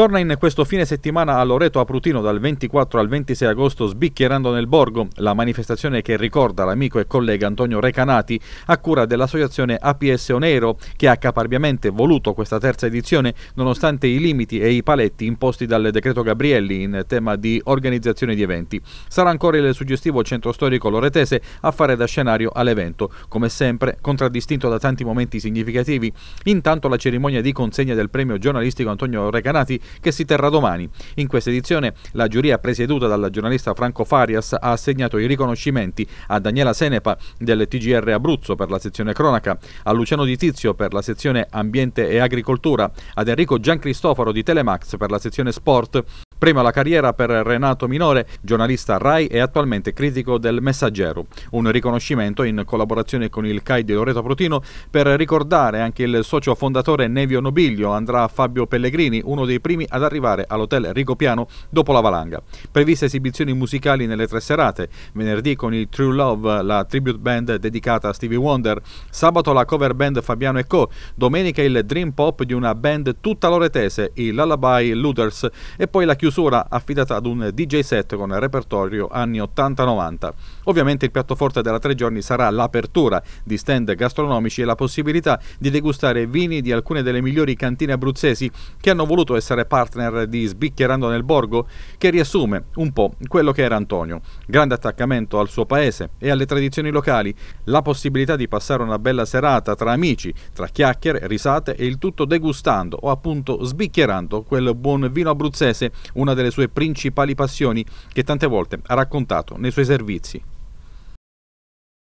Torna in questo fine settimana a Loreto Aprutino dal 24 al 26 agosto sbicchierando nel borgo, la manifestazione che ricorda l'amico e collega Antonio Recanati a cura dell'associazione APS Onero che ha caparbiamente voluto questa terza edizione nonostante i limiti e i paletti imposti dal decreto Gabrielli in tema di organizzazione di eventi. Sarà ancora il suggestivo centro storico loretese a fare da scenario all'evento, come sempre contraddistinto da tanti momenti significativi. Intanto la cerimonia di consegna del premio giornalistico Antonio Recanati che si terrà domani. In questa edizione la giuria presieduta dal giornalista Franco Farias ha assegnato i riconoscimenti a Daniela Senepa del TGR Abruzzo per la sezione cronaca, a Luciano Di Tizio per la sezione ambiente e agricoltura, ad Enrico Giancristoforo di Telemax per la sezione sport Prima la carriera per Renato Minore, giornalista RAI e attualmente critico del Messaggero. Un riconoscimento in collaborazione con il CAI di Loreto Protino per ricordare anche il socio fondatore Nevio Nobiglio. Andrà Fabio Pellegrini, uno dei primi ad arrivare all'hotel Rigopiano dopo la valanga. Previste esibizioni musicali nelle tre serate. Venerdì con il True Love, la tribute band dedicata a Stevie Wonder. Sabato la cover band Fabiano e Co. Domenica il dream pop di una band tutta loretese, i Lullaby Luders. E poi la chiusura chiusura affidata ad un DJ set con repertorio anni 80-90. Ovviamente il piatto forte della tre giorni sarà l'apertura di stand gastronomici e la possibilità di degustare vini di alcune delle migliori cantine abruzzesi che hanno voluto essere partner di Sbicchierando nel Borgo, che riassume un po' quello che era Antonio. Grande attaccamento al suo paese e alle tradizioni locali, la possibilità di passare una bella serata tra amici, tra chiacchiere, risate e il tutto degustando o appunto sbicchierando quel buon vino abruzzese, una delle sue principali passioni che tante volte ha raccontato nei suoi servizi.